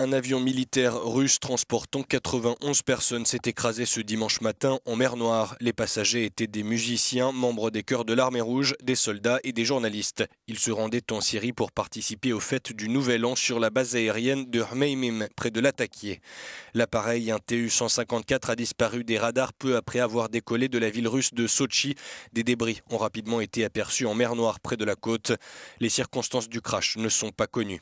Un avion militaire russe transportant 91 personnes s'est écrasé ce dimanche matin en mer Noire. Les passagers étaient des musiciens, membres des chœurs de l'armée rouge, des soldats et des journalistes. Ils se rendaient en Syrie pour participer aux fêtes du Nouvel An sur la base aérienne de Hmeimim, près de l'Attaquier. L'appareil, un TU-154, a disparu des radars peu après avoir décollé de la ville russe de Sochi. Des débris ont rapidement été aperçus en mer Noire près de la côte. Les circonstances du crash ne sont pas connues.